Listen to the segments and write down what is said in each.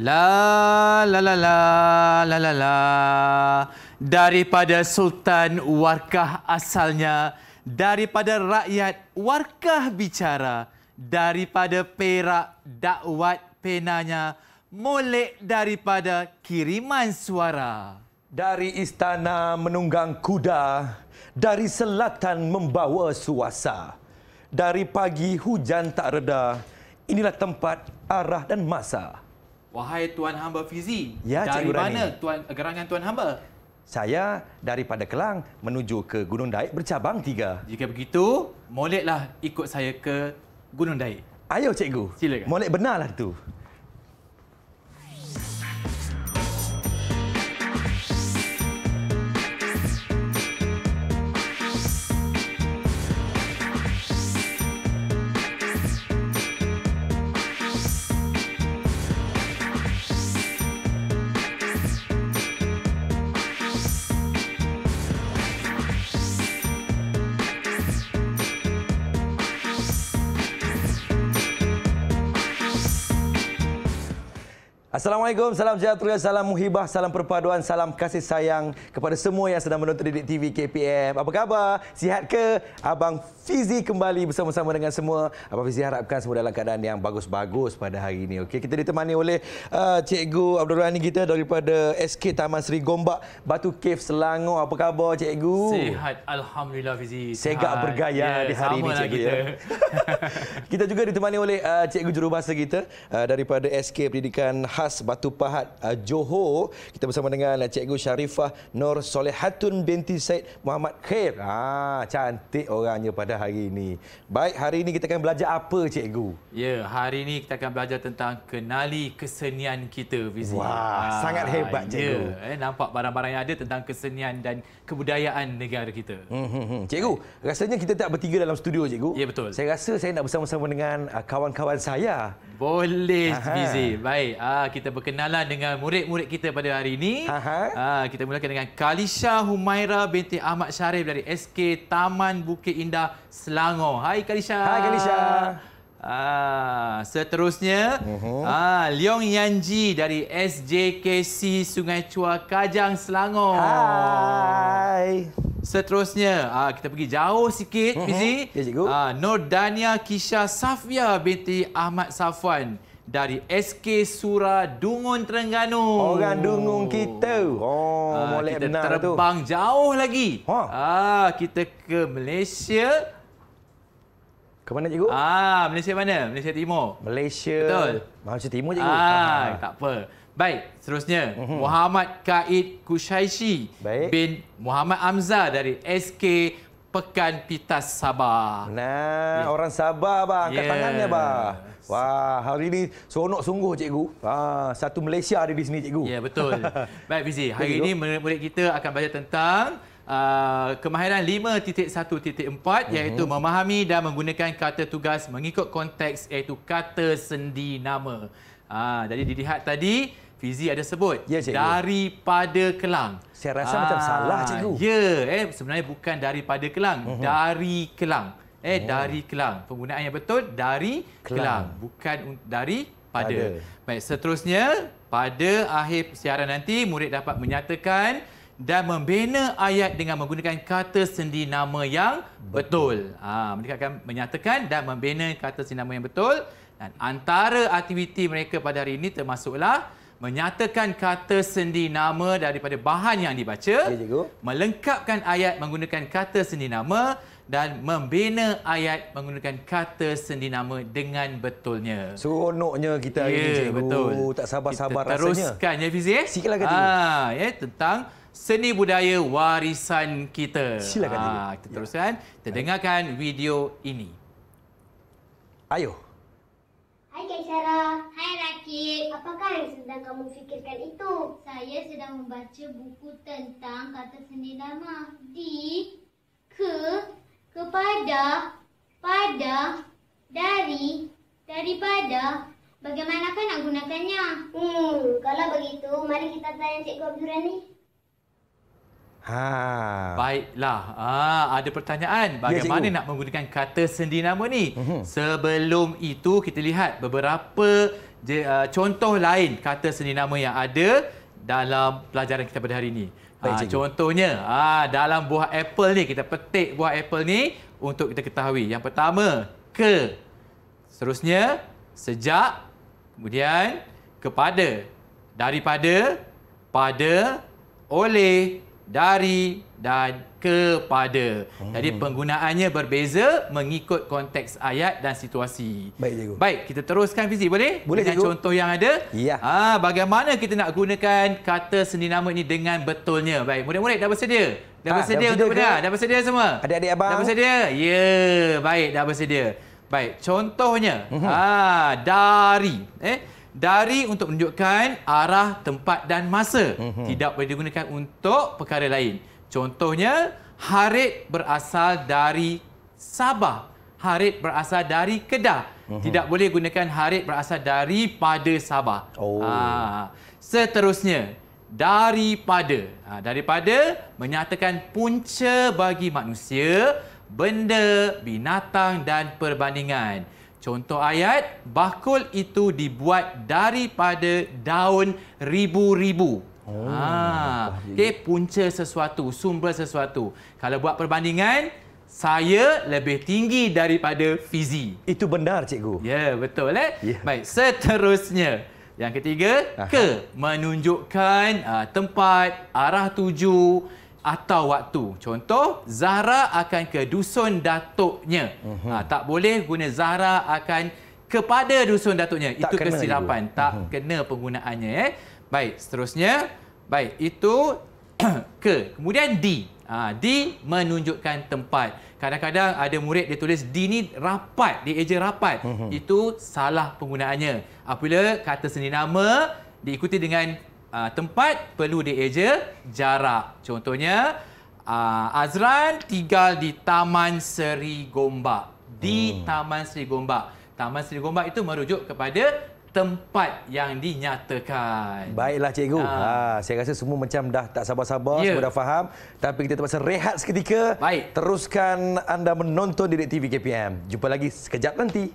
La la la la la la la daripada sultan warkah asalnya daripada rakyat warkah bicara daripada perak dakwat penanya molek daripada kiriman suara dari istana menunggang kuda dari selatan membawa suasa dari pagi hujan tak reda inilah tempat arah dan masa Wahai Tuan Hamba Fizi, ya, dari Cik mana Tuan, gerangan Tuan Hamba? Saya daripada Kelang menuju ke Gunung Daik bercabang tiga. Jika begitu, molehlah ikut saya ke Gunung Daik. Ayo, Cikgu. Silakan. Molek benarlah itu. Assalamualaikum, salam sejahtera, salam muhibah, salam perpaduan, salam kasih sayang kepada semua yang sedang menonton Didik TV KPM. Apa khabar? Sihat ke? Abang Fizi kembali bersama-sama dengan semua. Abang Fizi harapkan semua dalam keadaan yang bagus-bagus pada hari ini. Okey, kita ditemani oleh uh, Cikgu Abdul Rani kita daripada SK Taman Seri Gombak, Batu Cave Selangor. Apa khabar Cikgu? Sihat alhamdulillah Fizi. Segak bergaya yeah, di hari ini Cikgu. Ya. Kita. Ya. kita juga ditemani oleh uh, Cikgu jurubahasa kita uh, daripada SK Pendidikan Khas Batu Pahat uh, Johor. Kita bersama dengan uh, Cikgu Sharifah Nur Solehatun binti Said Muhammad Khair. Ah, cantik orangnya pada hari ini. Baik, hari ini kita akan belajar apa, cikgu? Ya, hari ini kita akan belajar tentang kenali kesenian kita, Fizi. Wah, ha, sangat hebat, cikgu. Ya, eh, nampak barang-barang yang ada tentang kesenian dan kebudayaan negara kita. Hmm, hmm, hmm. Cikgu, rasanya kita tak bertiga dalam studio, cikgu. Ya, betul. Saya rasa saya nak bersama-sama dengan ah, kawan-kawan saya. Boleh, Fizi. Baik, ha, kita berkenalan dengan murid-murid kita pada hari ini. Ha, kita mulakan dengan Kalisha Humaira binti Ahmad Syarif dari SK Taman Bukit Indah Selangor. Hai Kalisha. Hai Kalisha. Ah, seterusnya, uh-huh. ah Leong Yanji dari SJKC Sungai Chua Kajang Selangor. Hai. Seterusnya, ah kita pergi jauh sikit, mhm. Fizi. Uh-huh. Ah Nur Dania Kisha Safia binti Ahmad Safwan dari SK Sura Dungun Terengganu. Orang Dungun kita. Oh, ah, kita terbang jauh lagi. Huh. Ha. Ah kita ke Malaysia. Ke mana cikgu? Ah, Malaysia mana? Malaysia Timur. Malaysia. Betul. Malaysia Timur cikgu. Ah, Aha. tak apa. Baik, seterusnya uh-huh. Muhammad Kaid Kushaishi Baik. bin Muhammad Amza dari SK Pekan Pitas Sabah. Nah, yeah. orang Sabah bah, angkat yeah. tangannya bah. Wah, hari ini seronok sungguh cikgu. Ah, satu Malaysia ada di sini cikgu. Ya, yeah, betul. Baik, Fizi. Hari ini murid-murid kita akan belajar tentang Uh, kemahiran 5.1.4 mhm. iaitu uh-huh. memahami dan menggunakan kata tugas mengikut konteks iaitu kata sendi nama. Uh, jadi dilihat tadi Fizi ada sebut ya, cikgu. daripada Kelang. Saya rasa uh, macam ah, salah cikgu. Ya, eh sebenarnya bukan daripada Kelang, uh-huh. dari Kelang. Eh uh-huh. dari Kelang. Penggunaan yang betul dari Kelang, Kelang. bukan dari pada. pada. Baik, seterusnya pada akhir siaran nanti murid dapat menyatakan dan membina ayat dengan menggunakan kata sendi nama yang betul. betul. Ha, mereka akan menyatakan dan membina kata sendi nama yang betul. Dan antara aktiviti mereka pada hari ini termasuklah menyatakan kata sendi nama daripada bahan yang dibaca, ya, melengkapkan ayat menggunakan kata sendi nama dan membina ayat menggunakan kata sendi nama dengan betulnya. Seronoknya kita hari ya, ini, cikgu. Betul. Tak sabar-sabar rasanya. Teruskan ya, Fizi. Sikitlah kata ha, ya, tentang seni budaya warisan kita. Silakan dulu. Ah, ha, kita ya. teruskan. Kita dengarkan video ini. Ayo. Hai Kaisara. Hai Rakib. Apakah yang sedang kamu fikirkan itu? Saya sedang membaca buku tentang kata seni lama. Di, ke, kepada, pada, dari, daripada. Bagaimanakah nak gunakannya? Hmm, kalau begitu, mari kita tanya Cikgu Abdurani. Ha. Baiklah. Ha, ada pertanyaan ya, bagaimana ya, nak menggunakan kata sendi nama ni? Uhum. Sebelum itu kita lihat beberapa je, uh, contoh lain kata sendi nama yang ada dalam pelajaran kita pada hari ini. Baik, ha, contohnya, ha, dalam buah apple ni kita petik buah apple ni untuk kita ketahui. Yang pertama, ke. Seterusnya, sejak. Kemudian, kepada. Daripada, pada, oleh dari dan kepada. Hmm. Jadi penggunaannya berbeza mengikut konteks ayat dan situasi. Baik, cikgu. Baik, kita teruskan fizik boleh? Boleh, dengan cikgu. Dengan contoh yang ada. Ya. Ha, bagaimana kita nak gunakan kata sendi nama ini dengan betulnya? Baik, murid-murid dah bersedia? Dah ah, bersedia untuk benda? Dah bersedia semua? Adik-adik abang. Dah bersedia? Ya, baik dah bersedia. Baik, contohnya. Hmm. Ha, dari. Eh? Dari untuk menunjukkan arah, tempat dan masa. Mm-hmm. Tidak boleh digunakan untuk perkara lain. Contohnya, harit berasal dari Sabah. Harit berasal dari Kedah. Mm-hmm. Tidak boleh gunakan harit berasal dari pada Sabah. Oh. Aa, ah. seterusnya, daripada. Aa, ah, daripada menyatakan punca bagi manusia, benda, binatang dan perbandingan. Contoh ayat, bakul itu dibuat daripada daun ribu-ribu. Oh, ha. Ah, okay, punca sesuatu, sumber sesuatu. Kalau buat perbandingan, saya lebih tinggi daripada fizi. Itu benar, cikgu. Ya, yeah, betul. Eh? Yeah. Baik, seterusnya. Yang ketiga, Aha. ke menunjukkan uh, tempat, arah tuju, atau waktu. Contoh, Zahra akan ke dusun datuknya. Uh mhm. -huh. ha, tak boleh guna Zahra akan kepada dusun datuknya. Tak itu kesilapan. Juga. Tak uh mhm. -huh. kena penggunaannya. Eh. Baik, seterusnya. Baik, itu ke. Kemudian di. Ha, di menunjukkan tempat. Kadang-kadang ada murid dia tulis di ni rapat. Di eja rapat. Uh mhm. -huh. Itu salah penggunaannya. Apabila kata seni nama diikuti dengan uh, tempat perlu dieja jarak. Contohnya uh, Azran tinggal di Taman Seri Gombak. Di hmm. Taman Seri Gombak. Taman Seri Gombak itu merujuk kepada tempat yang dinyatakan. Baiklah cikgu. Uh. Ha saya rasa semua macam dah tak sabar-sabar, yeah. semua dah faham. Tapi kita terpaksa rehat seketika. Baik. Teruskan anda menonton Direk TV KPM. Jumpa lagi sekejap nanti.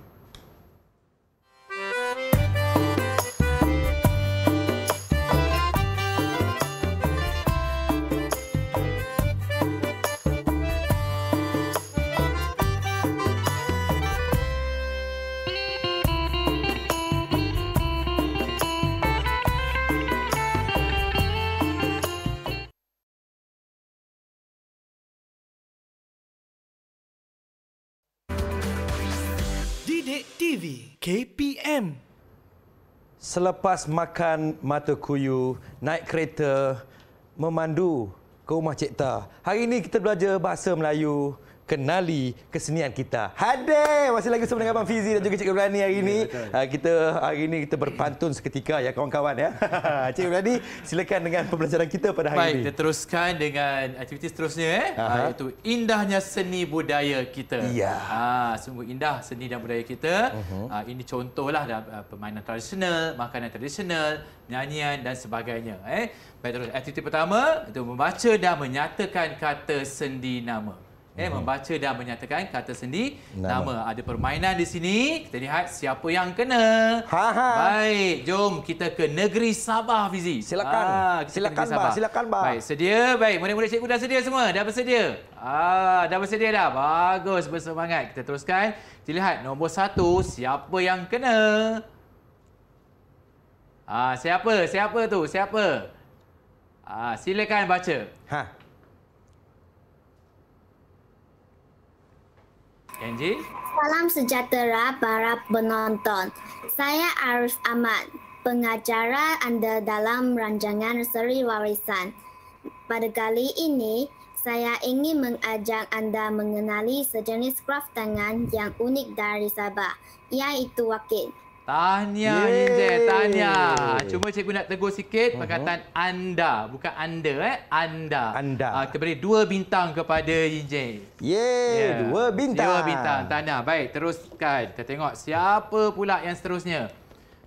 KPM. Selepas makan mata kuyu, naik kereta, memandu ke rumah cikta. Hari ini kita belajar bahasa Melayu kenali kesenian kita. Hade, masih lagi bersama dengan Abang Fizi dan juga Cik Berani hari ini. Ya, ah, kita hari ini kita berpantun seketika ya kawan-kawan ya. Cik Berani, silakan dengan pembelajaran kita pada hari Baik, ini. Baik, kita teruskan dengan aktiviti seterusnya eh. Aha. Ah, iaitu indahnya seni budaya kita. Ya. sungguh indah seni dan budaya kita. Uh mhm. -huh. ini contohlah dalam permainan tradisional, makanan tradisional, nyanyian dan sebagainya eh. Baik, terus aktiviti pertama itu membaca dan menyatakan kata sendi nama eh, hmm. membaca dan menyatakan kata sendi nama. nama. Ada permainan di sini. Kita lihat siapa yang kena. Ha, ha. Baik, jom kita ke negeri Sabah Fizi. Silakan. Ha, silakan Sabah. Ba, silakan bah Baik, sedia. Baik, murid-murid cikgu dah sedia semua. Dah bersedia. Ah, dah bersedia dah. Bagus, bersemangat. Kita teruskan. Kita lihat nombor satu. siapa yang kena? Ah, siapa? Siapa tu? Siapa? Ah, silakan baca. Ha. Kenji. Salam sejahtera para penonton. Saya Arif Ahmad, pengacara anda dalam rancangan Seri Warisan. Pada kali ini, saya ingin mengajak anda mengenali sejenis kraft tangan yang unik dari Sabah, iaitu wakil. Tahniah Yeay. Inje, tahniah. Cuma cikgu nak tegur sikit mhm. perkataan uh -huh. anda. Bukan anda, eh? anda. Anda. Uh, kita beri dua bintang kepada Inje. Yeay, yeah. dua bintang. Dua bintang, tahniah. Baik, teruskan. Kita tengok siapa pula yang seterusnya.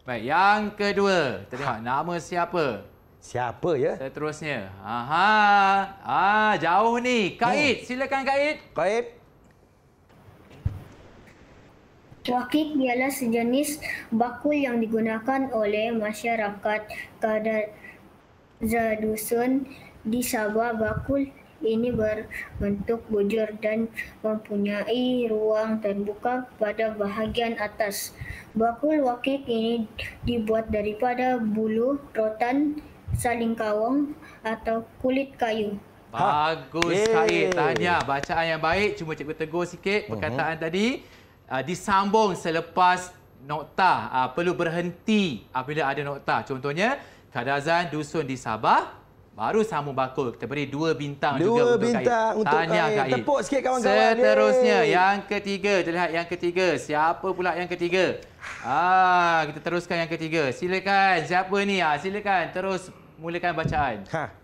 Baik, yang kedua. Kita tengok ha. nama siapa. Siapa ya? Seterusnya. Aha. Ah, jauh ni. Kaid, hmm. silakan Kaid. Kaid. Wakik ialah sejenis bakul yang digunakan oleh masyarakat Kadazadusun di Sabah. Bakul ini berbentuk bujur dan mempunyai ruang terbuka pada bahagian atas. Bakul wakik ini dibuat daripada bulu, rotan, saling kawang atau kulit kayu. Bagus ha. sekali. Tanya, Bacaan yang baik. Cuma cikgu tegur sikit mhm. perkataan uh -huh. tadi uh, disambung selepas nokta uh, perlu berhenti apabila ada nokta contohnya kadazan dusun di sabah baru sambung bakul kita beri dua bintang dua juga bintang untuk kain tanya kain. kain tepuk sikit kawan-kawan seterusnya ini. yang ketiga kita lihat yang ketiga siapa pula yang ketiga ah kita teruskan yang ketiga silakan siapa ni ah silakan terus mulakan bacaan ha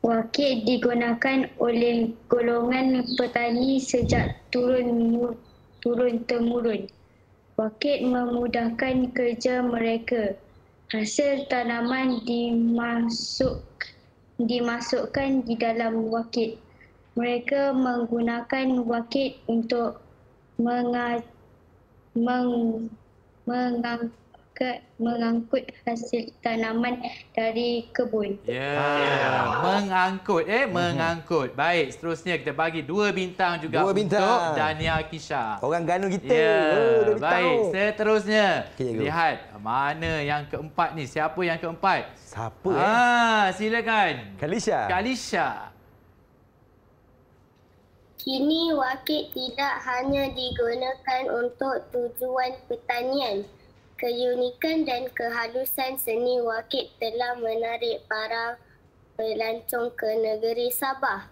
Wakil digunakan oleh golongan petani sejak turun turun temurun. Wakil memudahkan kerja mereka. Hasil tanaman dimasuk dimasukkan di dalam wakil. Mereka menggunakan wakil untuk mengat, meng, mengangkat masyarakat mengangkut hasil tanaman dari kebun. Ya, yeah. yeah. mengangkut eh, mengangkut. Mhm. Baik, seterusnya kita bagi dua bintang juga dua bintang. untuk Dania Kisha. Orang ganu kita. Yeah. Oh, Baik, tahu. seterusnya. Okay, lihat mana yang keempat ni? Siapa yang keempat? Siapa ah, eh? Ah, silakan. Kalisha. Kalisha. Kini wakit tidak hanya digunakan untuk tujuan pertanian, keunikan dan kehalusan seni wakit telah menarik para pelancong ke negeri Sabah.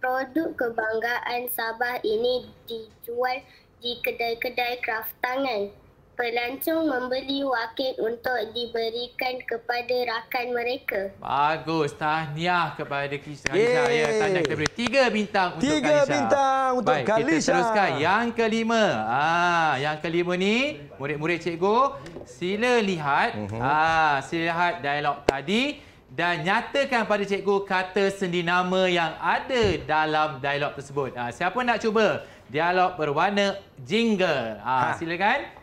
Produk kebanggaan Sabah ini dijual di kedai-kedai kraftangan. -kedai pelancong membeli wakil untuk diberikan kepada rakan mereka. Bagus. Tahniah kepada Kalisha. Ya, tahniah kita beri tiga bintang untuk Kalisha. Tiga bintang untuk Kalisha. Kita teruskan yang kelima. Ah, yang kelima ni murid-murid cikgu sila lihat. Uh mhm. -huh. Ha, ah, sila lihat dialog tadi dan nyatakan pada cikgu kata sendi nama yang ada dalam dialog tersebut. Ah, siapa nak cuba? Dialog berwarna jingle. Ah, ha. silakan.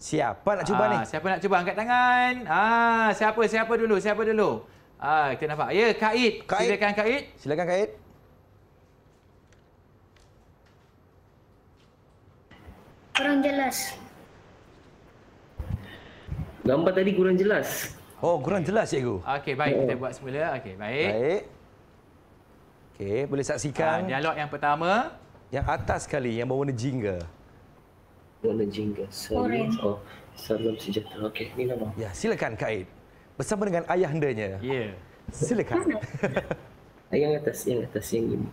Siapa nak cuba ah, ni? Siapa nak cuba? Angkat tangan. Ah, siapa? Siapa dulu? Siapa dulu? Ah, kita nampak. Ya, Kaid. Silakan Kaid. Silakan Kaid. Kurang jelas. Gambar tadi kurang jelas. Oh, kurang jelas cikgu. Okey, baik. Kita oh. buat semula. Okey, baik. Baik. Okey, boleh saksikan. Ah, dialog yang pertama. Yang atas sekali, yang berwarna jingga warna jingga. Sorry. Oh, salam sejahtera. Okey, ini nama. Ya, silakan Kaid. Bersama dengan ayah hendanya. Ya. Yeah. Silakan. yang atas, yang atas, yang ini.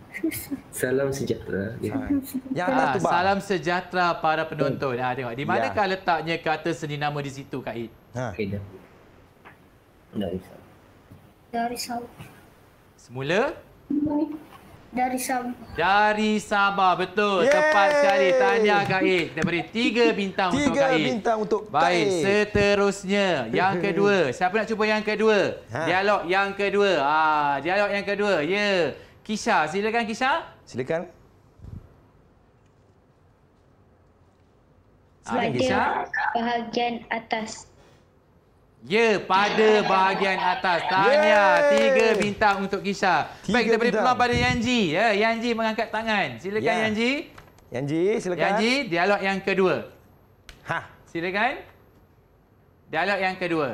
Salam sejahtera. Ya. Ah, yang atas tu, Salam sejahtera para penonton. Ha, tengok. Di manakah ya. letaknya kata seni nama di situ, Kaid? Ha. Okay, dah. Dari sana. Dari sana. Semula? Semula. Dari Sabah. Dari Sabah, betul. Yeay. Tepat sekali. Tanya Kak E. Kita beri tiga bintang tiga untuk Kak E. Tiga bintang untuk Kak E. Baik, seterusnya. Yang kedua. Siapa nak cuba yang kedua? Ha. Dialog yang kedua. Ha. Dialog yang kedua. Ya. Kisha, silakan Kisha. Silakan. Ada Bahagian atas. Ya, pada bahagian atas. Tanya tiga bintang untuk Kisha. Tiga Baik, kita beri peluang pada Yanji. Ya, Yanji mengangkat tangan. Silakan ya. Yanji. Yanji, silakan. Yanji, dialog yang kedua. Ha. Silakan. Dialog yang kedua.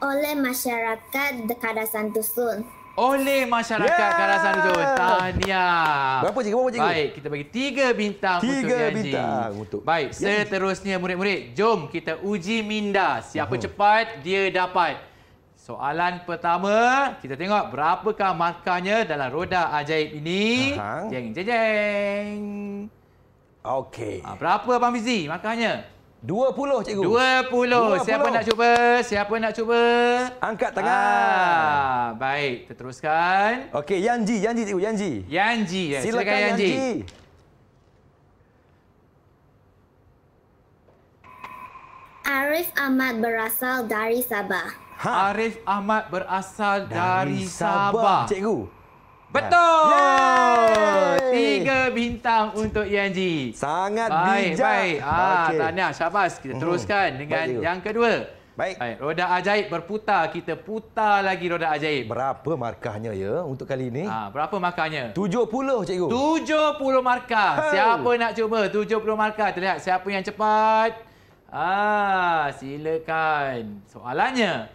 Oleh masyarakat Dekada Santusun oleh masyarakat yeah. Karasan Dun. Tahniah. Berapa cikgu? Berapa cikgu? Baik, kita bagi tiga bintang tiga untuk janji. Tiga bintang untuk Baik, janji. seterusnya murid-murid. Jom kita uji minda. Siapa uhum. cepat, dia dapat. Soalan pertama, kita tengok berapakah markahnya dalam roda ajaib ini. Jeng-jeng-jeng. Okey. Ah, berapa, Abang Fizi, markahnya? 20 cikgu. 20. Siapa 20. nak cuba? Siapa nak cuba? Angkat tangan. Ah, baik, teruskan. Okey, Yanji, Yanji cikgu, Yanji. Yanji. Ya. Silakan, Silakan Yanji. Yanji. Arif Ahmad berasal dari Sabah. Ha? Arif Ahmad berasal dari, dari Sabah. Sabah. Cikgu. Betul. Yeay. Tiga bintang untuk ENG. Sangat baik, bijak. Baik. Ah, okay. tahniah. Syabas. Kita mhm. teruskan dengan baik yang kedua. Baik. baik. Roda ajaib berputar. Kita putar lagi roda ajaib. Berapa markahnya ya untuk kali ini? Ah, berapa markahnya? 70, cikgu. 70 markah. Hey. Siapa nak cuba? 70 markah. Terlihat siapa yang cepat. Ah, silakan. Soalannya,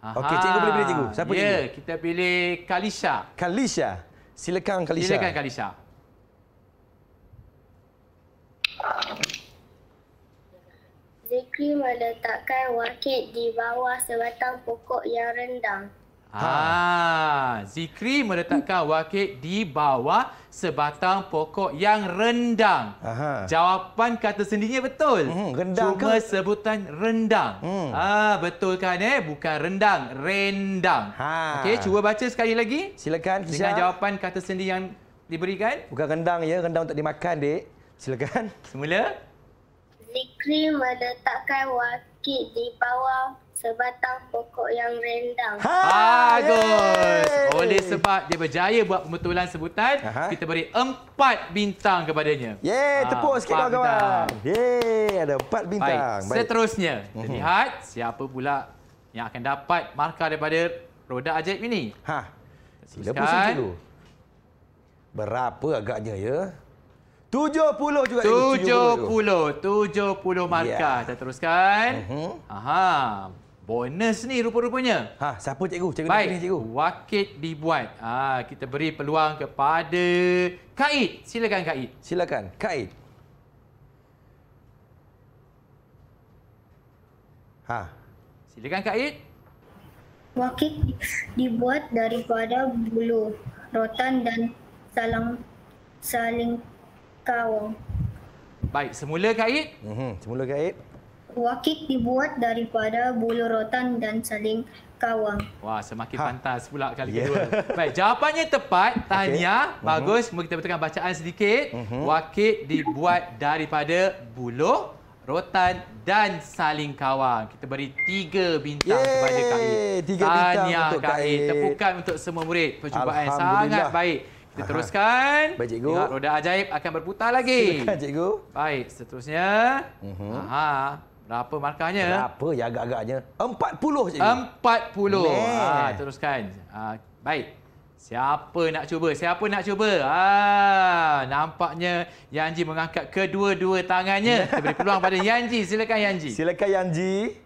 Okey, cikgu boleh pilih cikgu. Siapa yeah, cikgu? Ya, kita pilih Kalisha. Kalisha. Silakan Kalisha. Silakan Kalisha. Zikri meletakkan wakil di bawah sebatang pokok yang rendang. Ha. Ah, Zikri meletakkan wakil di bawah sebatang pokok yang rendang. Aha. Jawapan kata sendirinya betul. Hmm, rendang Cuma ke? sebutan rendang. Hmm. Ha, ah, betul kan? Eh? Bukan rendang. Rendang. Ha. Okay, cuba baca sekali lagi. Silakan. Kisah. Dengan jawapan kata sendiri yang diberikan. Bukan rendang ya. Rendang untuk dimakan, dek. Silakan. Semula. Zikri meletakkan wakil di bawah sebatang pokok yang rendang. Ha, bagus. Oleh sebab dia berjaya buat pembetulan sebutan, Aha. kita beri empat bintang kepadanya. Ye, ah, tepuk sikit kawan-kawan. Ye, ada empat bintang. Baik. Baik. Seterusnya, kita uhum. lihat siapa pula yang akan dapat markah daripada roda ajaib ini. Ha. Sila pusing dulu. Berapa agaknya ya? 70 juga 70, ini. 70. 70, 70 markah. Yeah. teruskan. Uh mhm. -huh. Aha bonus ni rupa-rupanya. Ha, siapa cikgu? Cikgu Baik. Nak pilih cikgu. Wakit dibuat. Ha, kita beri peluang kepada Kaid. Silakan Kaid. Silakan Kaid. Ha. Silakan Kaid. Wakit dibuat daripada bulu, rotan dan salam saling kawang. Baik, semula Kaid. Mhm, semula Kaid wakik dibuat daripada bulu rotan dan saling kawang. Wah, semakin ha. pantas pula kali yeah. kedua. Baik, jawapannya tepat. Tahniah. Okay. Mhm. Bagus. Mm -hmm. Kita bertengah bacaan sedikit. Mm -hmm. Wakik dibuat daripada bulu rotan dan saling kawang. Kita beri tiga bintang Yeay. kepada Kak E. Tiga Tahniah bintang untuk Kak E. Tepukan untuk semua murid. Percubaan sangat baik. Kita teruskan. Baik, cikgu. roda ajaib akan berputar lagi. Silakan, cikgu. Baik, seterusnya. Uh mhm. -huh. Aha. Berapa markahnya? Berapa ya agak-agaknya? 40 je. 40. Ha, ah, teruskan. Ha, baik. Siapa nak cuba? Siapa nak cuba? Ha, nampaknya Yanji mengangkat kedua-dua tangannya. Kita beri peluang pada Yanji. Silakan Yanji. Silakan Yanji.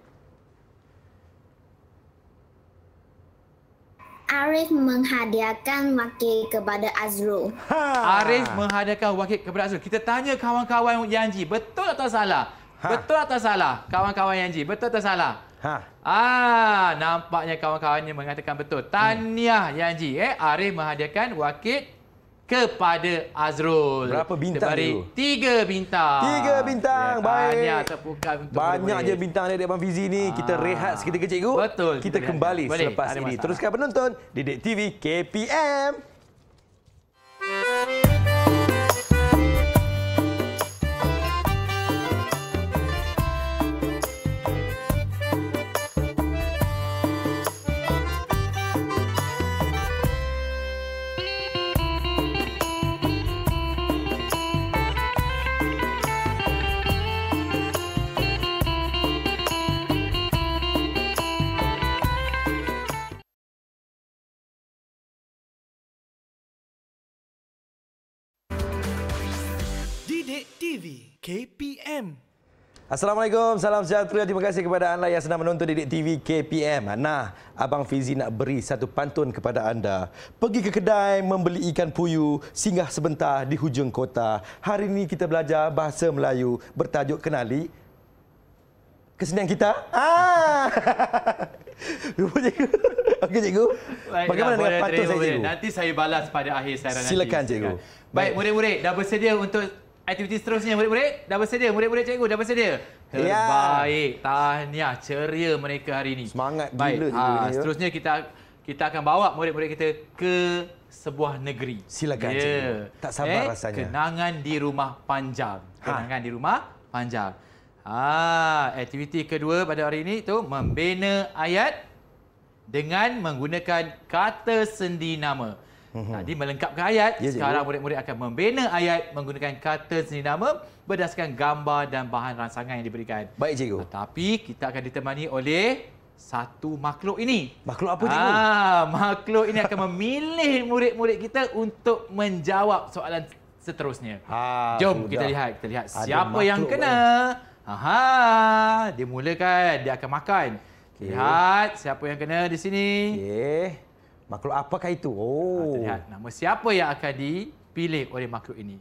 Arif menghadiahkan wakil kepada Azrul. Ha. Arif menghadiahkan wakil kepada Azrul. Kita tanya kawan-kawan Yanji, betul atau salah? Ha. Betul atau salah kawan-kawan Yanji? Betul atau salah? Ha. Ah, nampaknya kawan-kawannya mengatakan betul. Tahniah hmm. Yanji. Eh, Arif menghadiahkan wakil kepada Azrul. Berapa bintang Terbari dulu? Tiga bintang. Tiga bintang. Ya, Baik. Banyak tepukan untuk Banyak je bintang dari Abang Fizi ni. Aa. Kita ah. rehat seketika cikgu. Betul. Kita kembali selepas ini. Teruskan penonton di TV KPM. KPM. Assalamualaikum, salam sejahtera. Terima kasih kepada anda yang sedang menonton Didik TV KPM. Nah, Abang Fizi nak beri satu pantun kepada anda. Pergi ke kedai membeli ikan puyuh, singgah sebentar di hujung kota. Hari ini kita belajar bahasa Melayu bertajuk kenali kesenian kita. Ah! Rupa cikgu. Okey cikgu. Bagaimana dengan pantun saya cikgu? Nanti saya balas pada akhir saya. Silakan cikgu. Baik, murid-murid dah bersedia untuk aktiviti seterusnya murid-murid dah bersedia murid-murid cikgu dah bersedia ya. terbaik tahniah ceria mereka hari ini semangat gila baik ha, ya. seterusnya kita kita akan bawa murid-murid kita ke sebuah negeri silakan ya. cikgu tak sabar eh, rasanya kenangan di rumah panjang ha. kenangan ha. di rumah panjang ha aktiviti kedua pada hari ini tu membina ayat dengan menggunakan kata sendi nama Mhm. Tadi melengkapkan ayat, ya, sekarang murid-murid akan membina ayat menggunakan kata seni nama berdasarkan gambar dan bahan rangsangan yang diberikan. Baik cikgu. Tapi kita akan ditemani oleh satu makhluk ini. Makhluk apa ah, cikgu? Ah, makhluk ini akan memilih murid-murid kita untuk menjawab soalan seterusnya. Ha, Jom sudah. kita lihat, kita lihat siapa yang kena. Aha, dia mulakan, dia akan makan. Okay. Lihat siapa yang kena di sini. Okey. Makhluk apakah itu? Ah, oh. Ha, terlihat. Nama siapa yang akan dipilih oleh makhluk ini?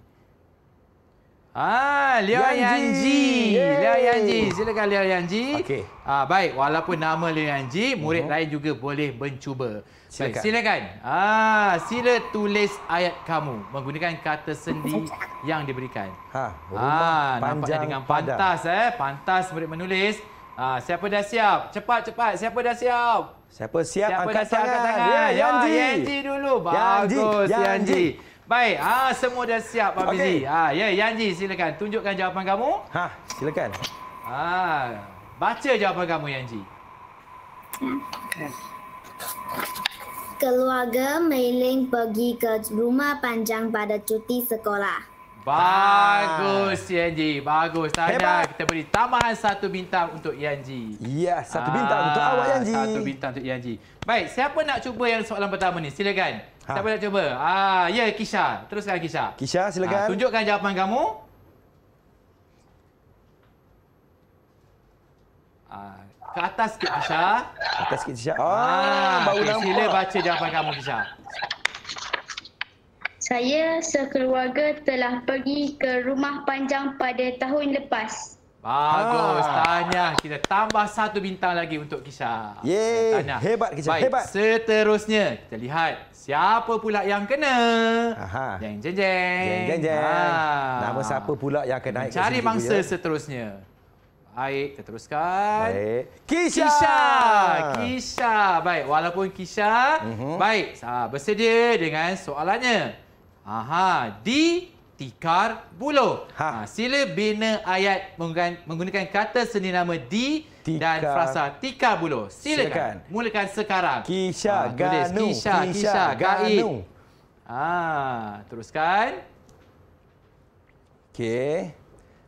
Ah, Liao Yanji. Yanji. Yanji. Silakan Liao Yanji. Okey. Ah baik, walaupun nama Liao Yanji, murid uh-huh. lain juga boleh mencuba. Silakan. Baik, silakan. Ah, sila tulis ayat kamu menggunakan kata sendi yang diberikan. Ha, ah, nampak nampaknya dengan eh. pantas eh, pantas murid menulis. Ah, siapa dah siap? Cepat cepat, siapa dah siap? Siapa siap Siapa angkat, tangan? angkat tangan? Ya, Yanji. Ya, Yanji dulu. Bagus, Yanji. Yanji. Baik, ha, semua dah siap Pak Bizi. Okay. Ha, ah, ya, Yanji silakan tunjukkan jawapan kamu. Ha, silakan. Ha, baca jawapan kamu Yanji. Keluarga Meiling pergi ke rumah panjang pada cuti sekolah. Bagus, ah. Yanji. Bagus. Tanya kita beri tambahan satu bintang untuk Yanji. Ya, satu ah. bintang untuk awak, Yanji. Satu bintang untuk Yanji. Baik, siapa nak cuba yang soalan pertama ni? Silakan. Ha. Siapa nak cuba? Ah, Ya, Kisha. Teruskan, Kisha. Kisha, ah, silakan. Ah, tunjukkan jawapan kamu. Ah, ke atas sikit, Kisha. Ke atas sikit, Kisha. Ah, ah, baru okay, sila baca jawapan kamu, Kisha. Saya sekeluarga telah pergi ke rumah panjang pada tahun lepas. Bagus, ah. tanya. Kita tambah satu bintang lagi untuk Kisah. Yeay, eh, hebat Kisah, Baik. hebat. Seterusnya, kita lihat siapa pula yang kena. Aha. Jeng, jeng, jeng. Jeng, jeng, ah. Nama siapa pula yang akan naik Mencari ke mangsa ya? seterusnya. Baik, kita teruskan. Baik. Kisha. Kisha. Kisha. Baik, walaupun Kisha, uh mhm. -huh. baik. Ah, bersedia dengan soalannya. Aha, di tikar buluh. Ha. ha. Sila bina ayat menggunakan kata seni nama di tikar. dan frasa tikar buluh. Silakan. Silakan. Mulakan sekarang. Kisha ha, Ganu. Kisha, Kisha, Kisha Ganu. Ah, ha, teruskan. Okey.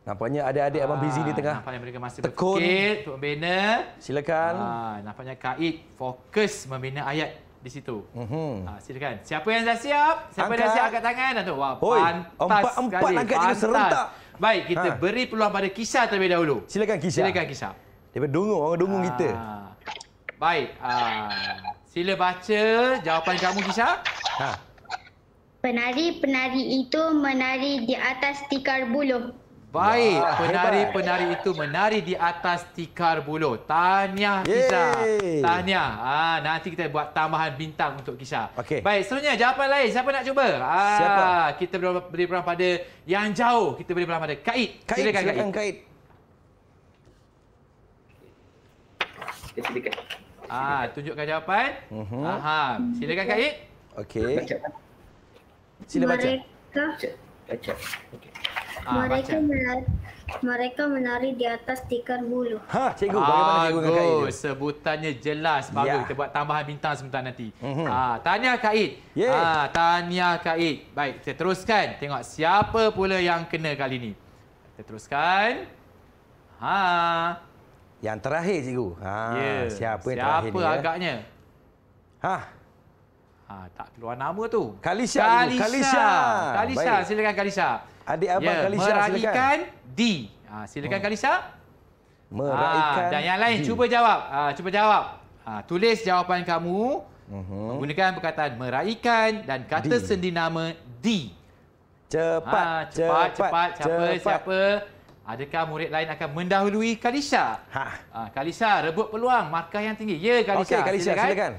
Nampaknya ada adik abang ha, busy di tengah. Nampaknya mereka masih tekun. berfikir untuk membina. Silakan. Ha, nampaknya Kaid fokus membina ayat di situ. Mm-hmm. Ha, silakan. Siapa yang dah siap? Siapa yang dah siap angkat tangan? Atau? Wah, Oi, pantas empat, sekali. Empat angkat serentak. Baik, kita ha. beri peluang pada Kisah terlebih dahulu. Silakan Kisah. Silakan Kisah. Daripada Dungung, orang Dungung ha. Ah. kita. Baik. Ha. Sila baca jawapan kamu, Kisah. Ha. Penari-penari itu menari di atas tikar buluh. Baik, penari-penari itu menari di atas tikar bulu. Tanya Kisah. tanya. Ah, ha, nanti kita buat tambahan bintang untuk Kisah. Okay. Baik, selanjutnya, jawapan lain. Siapa nak cuba? Ha, Siapa? Kita boleh beri peluang pada yang jauh. Kita boleh peluang pada Kaid. Kaid, silakan, silakan Kaid. Kaid. Silakan. Ah, ha, tunjukkan jawapan. Uh mhm. -huh. Aha. Silakan Kaid. Okey. Sila baca. Baca. Baca. Okey. Ah, mereka menari, mereka menari di atas tikar bulu. Ha, cikgu, bagaimana cikgu dengan Kak Id? Sebutannya jelas. Bagus. Yeah. Kita buat tambahan bintang sebentar nanti. Mm -hmm. Ah, ha, tanya Kak Id. Yeah. Ha, tanya Kak Baik, kita teruskan. Tengok siapa pula yang kena kali ini. Kita teruskan. Ha. Yang terakhir, cikgu. Ha, yeah. Siapa yang terakhir? Siapa ya? agaknya? Ha. ha. Tak keluar nama tu. Kalisha. Kalisha. Kalisha. Kalisha. Silakan Kalisha. Kalisha. Adik abang yeah. Kalisha silakan. Meraihkan D. Ha, silakan oh. Hmm. Kalisha. Meraihkan. Ah, dan yang lain D. cuba jawab. Ha, cuba jawab. Ha, tulis jawapan kamu. Uh-huh. Menggunakan perkataan meraihkan dan kata D. sendi nama D. Cepat, ha, cepat, cepat, cepat. Siapa, cepat. siapa? Adakah murid lain akan mendahului Kalisha? Ha. ha Kalisha, rebut peluang. Markah yang tinggi. Ya, Kalisha. Okey, Kalisha, silakan. silakan.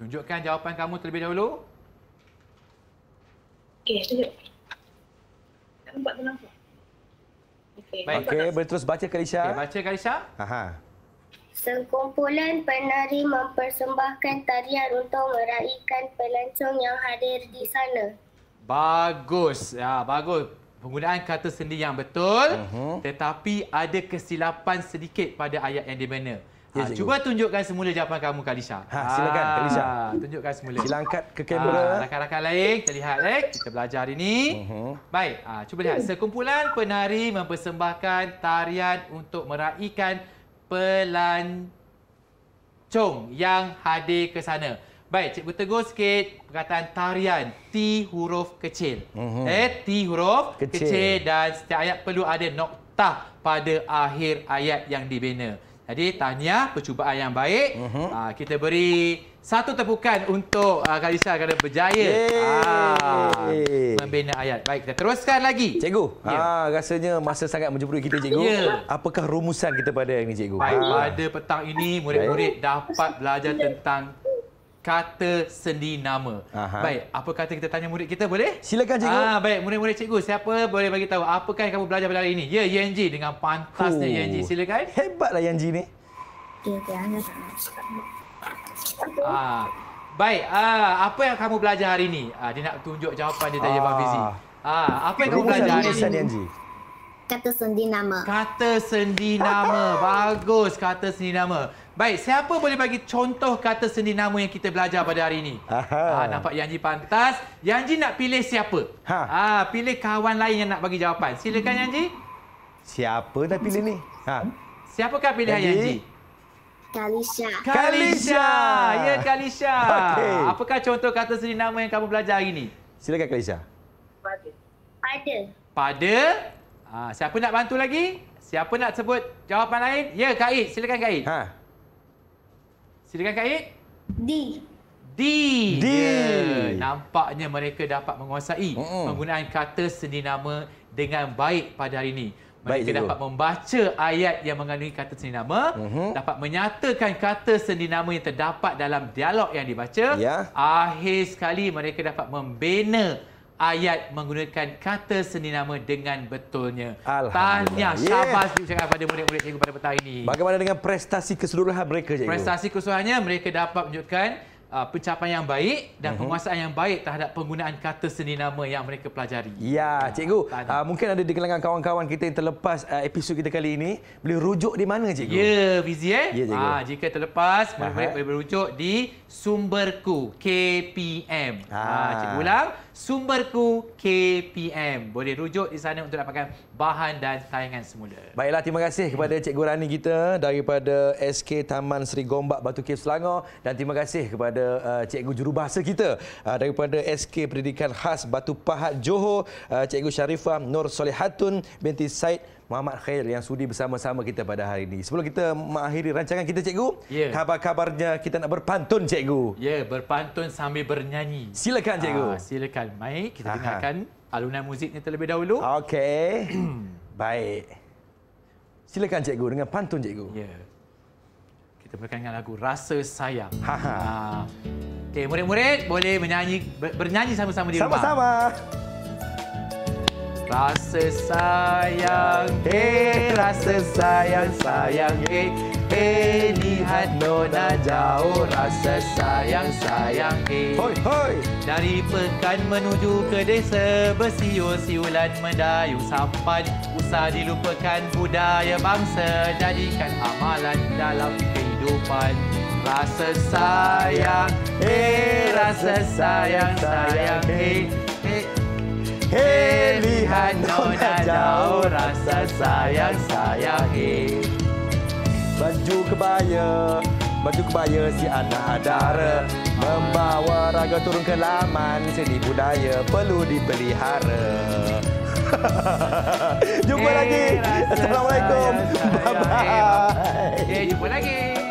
Tunjukkan jawapan kamu terlebih dahulu. Okey, sekejap. Tak nampak, tak nampak. Okey, okay, boleh terus baca Kalisha. Okay, baca Kalisha. Aha. Sekumpulan penari mempersembahkan tarian untuk meraihkan pelancong yang hadir di sana. Bagus. Ya, bagus. Penggunaan kata sendi yang betul. Uh-huh. Tetapi ada kesilapan sedikit pada ayat yang dimana. Ya, ha, cuba tunjukkan semula jawapan kamu, Kalisha. Ha, silakan, ha, Kalisha. Ha, tunjukkan semula. Sila angkat ke kamera. Ha, rakan-rakan ha, lain, kita lihat. Eh. Kita belajar hari ini. Uh mhm. -huh. Baik, ha, cuba lihat. Sekumpulan penari mempersembahkan tarian untuk meraihkan pelancong yang hadir ke sana. Baik, cikgu tegur sikit perkataan tarian. T huruf kecil. Uh mhm. -huh. eh, T huruf kecil. kecil. Dan setiap ayat perlu ada noktah pada akhir ayat yang dibina. Jadi tahniah percubaan yang baik. Uh -huh. uh, kita beri satu tepukan untuk uh, Kalisa kerana berjaya ah, membina ayat. Baik, kita teruskan lagi. Cikgu, yeah. Ya. uh, rasanya masa sangat menjemput kita, Cikgu. Yeah. Apakah rumusan kita pada hari ini, Cikgu? Baik, uh. pada petang ini, murid-murid dapat belajar tentang kata sendi nama. Aha. Baik, apa kata kita tanya murid kita boleh? Silakan cikgu. Ah, baik, murid-murid cikgu, siapa boleh bagi tahu apakah yang kamu belajar pada hari ini? Ya, Yanji dengan pantasnya oh. Yanji. Silakan. Hebatlah Yanji ni. Ya, ah. Baik, ah, apa yang kamu belajar hari ini? Ah, dia nak tunjuk jawapan dia tanya ah. Pak Fizi. Ah, apa yang kamu belajar hari ini? Kata sendi nama. Kata sendi nama. Bagus kata sendi nama. Baik, siapa boleh bagi contoh kata sendi nama yang kita belajar pada hari ini? Ha, nampak Yanji pantas. Yanji nak pilih siapa? Ha. Ha, pilih kawan lain yang nak bagi jawapan. Silakan Yanji. Siapa nak pilih ni? Ha. Siapakah pilihan Yanji? Kalisha. Kalisha. Ya, Kalisha. Okay. Apakah contoh kata sendi nama yang kamu belajar hari ini? Silakan Kalisha. Pada. Pada. Pada? Ha, siapa nak bantu lagi? Siapa nak sebut jawapan lain? Ya, Kak Id. Silakan Kak Id. Ha. Silakan Kak Ed. D. D. D. Yeah. Nampaknya mereka dapat menguasai mm -mm. penggunaan kata sendi nama dengan baik pada hari ini. Baik mereka juga. dapat membaca ayat yang mengandungi kata sendi nama, mm -hmm. dapat menyatakan kata sendi nama yang terdapat dalam dialog yang dibaca. Yeah. Akhir sekali mereka dapat membina ayat menggunakan kata seni nama dengan betulnya. Tahniah syabas yeah. juga kepada murid-murid cikgu pada petang ini. Bagaimana dengan prestasi keseluruhan mereka cikgu? Prestasi keseluruhannya mereka dapat menunjukkan uh, pencapaian yang baik dan uh mhm. -huh. penguasaan yang baik terhadap penggunaan kata seni nama yang mereka pelajari. Ya, ya cikgu. Uh, mungkin ada di kalangan kawan-kawan kita yang terlepas uh, episod kita kali ini, boleh rujuk di mana cikgu? Ya, busy eh? Ya, cikgu. Uh, jika terlepas, murid-murid boleh rujuk di sumberku KPM. Ah, uh, cikgu ulang. Sumberku KPM. Boleh rujuk di sana untuk dapatkan bahan dan tayangan semula. Baiklah, terima kasih kepada hmm. Cikgu Rani kita daripada SK Taman Seri Gombak Batu Kev Selangor dan terima kasih kepada uh, Cikgu Jurubahasa kita uh, daripada SK Pendidikan Khas Batu Pahat Johor, uh, Cikgu Sharifah Nur Solehatun binti Said Muhammad Khair yang sudi bersama-sama kita pada hari ini. Sebelum kita mengakhiri rancangan kita, Cikgu, yeah. kabar-kabarnya kita nak berpantun, Cikgu. Ya, yeah, berpantun sambil bernyanyi. Silakan, Cikgu. Uh, silakan. Mari kita Aha. dengarkan alunan muziknya terlebih dahulu. Okey. Baik. Silakan, Cikgu, dengan pantun, Cikgu. Ya. Yeah. Kita berikan dengan lagu Rasa Sayang. Ha -ha. Uh, Okey, murid-murid boleh menyanyi, bernyanyi sama-sama di rumah. Sama-sama. Rasa sayang, eh rasa sayang, sayang, eh Hey eh, lihat nona jauh rasa sayang sayang eh Hoi hoi dari pekan menuju ke desa bersiul siulan mendayung sampan usah dilupakan budaya bangsa jadikan amalan dalam kehidupan rasa sayang eh rasa sayang sayang eh Hei, lihat nona jauh rasa sayang saya. Hei, baju kebaya, baju kebaya si anak dara. Membawa raga turun ke laman, seni budaya perlu dipelihara. jumpa hey, lagi. Assalamualaikum. Bye-bye. Hey, jumpa lagi. Eh,